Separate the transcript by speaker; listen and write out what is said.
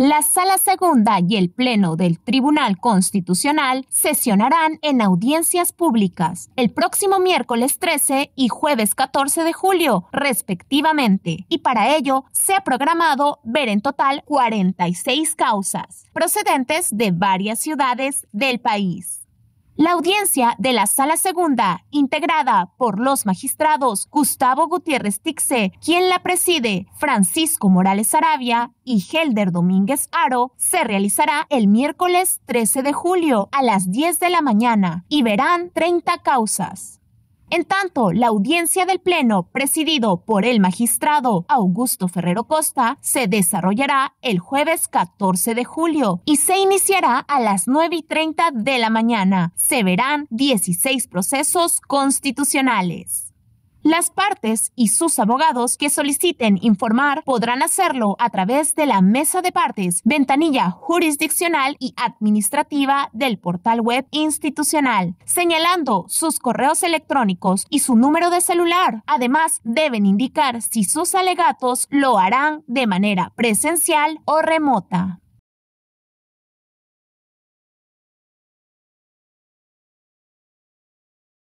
Speaker 1: La sala segunda y el pleno del Tribunal Constitucional sesionarán en audiencias públicas el próximo miércoles 13 y jueves 14 de julio, respectivamente, y para ello se ha programado ver en total 46 causas procedentes de varias ciudades del país. La audiencia de la Sala Segunda, integrada por los magistrados Gustavo Gutiérrez Tixe, quien la preside, Francisco Morales Arabia y Helder Domínguez Aro, se realizará el miércoles 13 de julio a las 10 de la mañana y verán 30 causas. En tanto, la audiencia del Pleno, presidido por el magistrado Augusto Ferrero Costa, se desarrollará el jueves 14 de julio y se iniciará a las 9 y 30 de la mañana. Se verán 16 procesos constitucionales. Las partes y sus abogados que soliciten informar podrán hacerlo a través de la mesa de partes, ventanilla jurisdiccional y administrativa del portal web institucional, señalando sus correos electrónicos y su número de celular. Además, deben indicar si sus alegatos lo harán de manera presencial o remota.